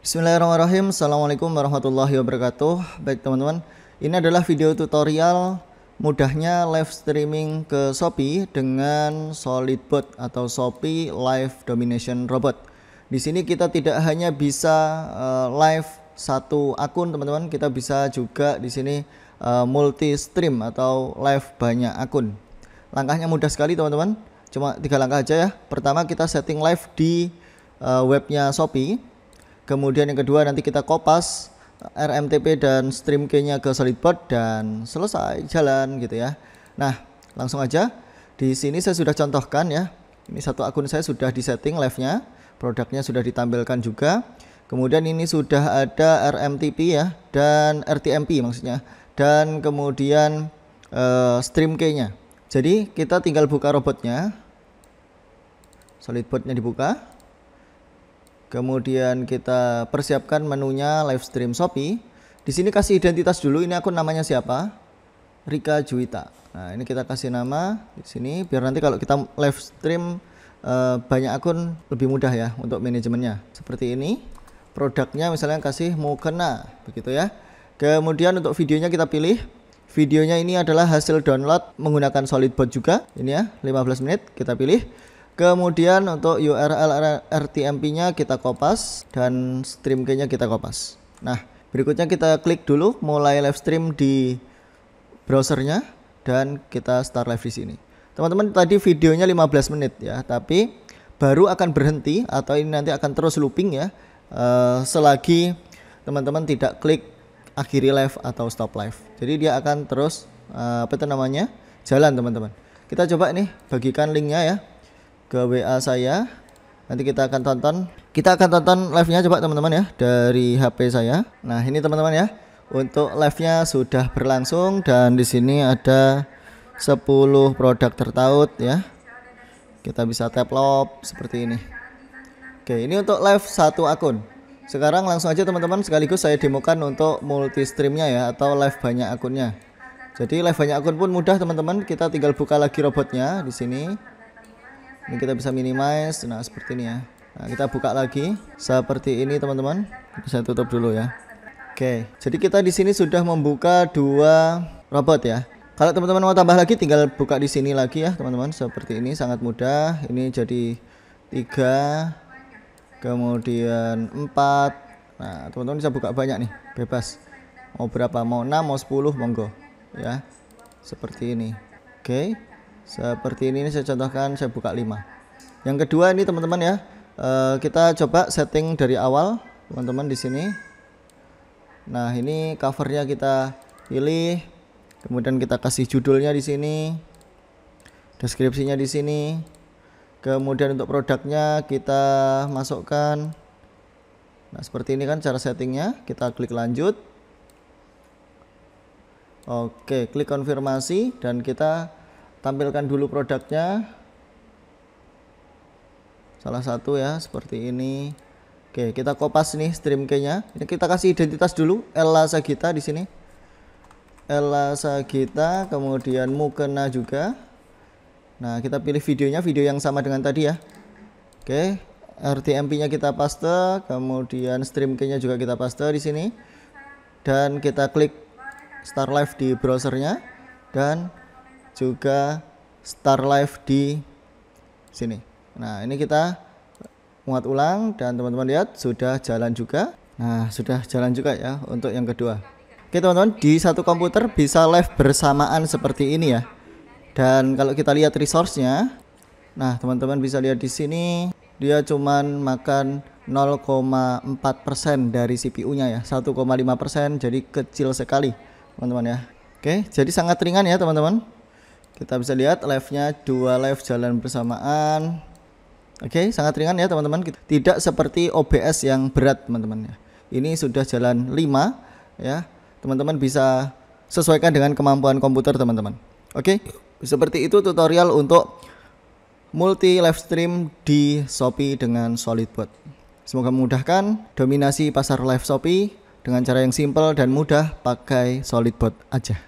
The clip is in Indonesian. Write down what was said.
Bismillahirrahmanirrahim Assalamualaikum warahmatullahi wabarakatuh Baik teman-teman Ini adalah video tutorial Mudahnya live streaming ke Shopee Dengan SolidBot atau Shopee Live Domination Robot Di sini kita tidak hanya bisa eh, live satu akun teman-teman Kita bisa juga di sini eh, multi stream atau live banyak akun Langkahnya mudah sekali teman-teman Cuma tiga langkah aja ya Pertama kita setting live di eh, webnya Shopee kemudian yang kedua nanti kita kopas RMTP dan stream key-nya ke SolidBoard dan selesai jalan gitu ya. Nah, langsung aja di sini saya sudah contohkan ya. Ini satu akun saya sudah disetting live-nya, produknya sudah ditampilkan juga. Kemudian ini sudah ada RMTP ya dan RTMP maksudnya dan kemudian uh, stream key-nya. Jadi kita tinggal buka robotnya. SolidBoard-nya dibuka. Kemudian kita persiapkan menunya live stream Shopee. Di sini kasih identitas dulu ini akun namanya siapa? Rika Juwita. Nah, ini kita kasih nama di sini biar nanti kalau kita live stream eh, banyak akun lebih mudah ya untuk manajemennya. Seperti ini. Produknya misalnya kasih mau kena, begitu ya. Kemudian untuk videonya kita pilih Videonya ini adalah hasil download menggunakan SolidBot juga. Ini ya, 15 menit kita pilih. Kemudian untuk URL RTMP-nya kita kopas dan stream key-nya kita kopas. Nah, berikutnya kita klik dulu mulai live stream di browsernya dan kita start live di sini. Teman-teman tadi videonya 15 menit ya, tapi baru akan berhenti atau ini nanti akan terus looping ya eh, selagi teman-teman tidak klik akhiri live atau stop live. Jadi dia akan terus eh, apa itu namanya? jalan teman-teman. Kita coba nih bagikan linknya ya ke WA saya. Nanti kita akan tonton. Kita akan tonton live-nya coba teman-teman ya dari HP saya. Nah, ini teman-teman ya. Untuk live-nya sudah berlangsung dan di sini ada 10 produk tertaut ya. Kita bisa tap lob seperti ini. Oke, ini untuk live satu akun. Sekarang langsung aja teman-teman sekaligus saya demokan untuk multi streamnya ya atau live banyak akunnya. Jadi live banyak akun pun mudah teman-teman. Kita tinggal buka lagi robotnya di sini ini kita bisa minimize nah seperti ini ya nah, kita buka lagi seperti ini teman-teman saya tutup dulu ya oke jadi kita di sini sudah membuka dua robot ya kalau teman-teman mau tambah lagi tinggal buka di sini lagi ya teman-teman seperti ini sangat mudah ini jadi tiga kemudian empat nah teman-teman bisa buka banyak nih bebas mau berapa mau 6 mau 10 monggo ya seperti ini oke okay seperti ini, ini saya contohkan saya buka 5 yang kedua ini teman-teman ya eh, kita coba setting dari awal teman-teman di sini nah ini covernya kita pilih kemudian kita kasih judulnya di sini deskripsinya di sini kemudian untuk produknya kita masukkan nah seperti ini kan cara settingnya kita klik lanjut oke klik konfirmasi dan kita tampilkan dulu produknya salah satu ya seperti ini oke kita kopas nih stream key nya ini kita kasih identitas dulu Ella Sagita di sini Ella Sagita kemudian Mukena juga nah kita pilih videonya video yang sama dengan tadi ya oke RTMP nya kita paste kemudian stream key nya juga kita paste di sini dan kita klik start live di browsernya dan juga star live di sini. Nah, ini kita muat ulang dan teman-teman lihat sudah jalan juga. Nah, sudah jalan juga ya untuk yang kedua. Oke, teman-teman, di satu komputer bisa live bersamaan seperti ini ya. Dan kalau kita lihat resource-nya, nah, teman-teman bisa lihat di sini dia cuman makan 0,4% dari CPU-nya ya, 1,5% jadi kecil sekali, teman-teman ya. Oke, jadi sangat ringan ya, teman-teman. Kita bisa lihat live-nya dua live jalan bersamaan. Oke, okay, sangat ringan ya teman-teman. Tidak seperti OBS yang berat teman-teman ya. Ini sudah jalan 5 ya. Teman-teman bisa sesuaikan dengan kemampuan komputer teman-teman. Oke, okay? seperti itu tutorial untuk multi live stream di Shopee dengan SolidBot. Semoga memudahkan dominasi pasar live Shopee dengan cara yang simple dan mudah pakai SolidBot aja.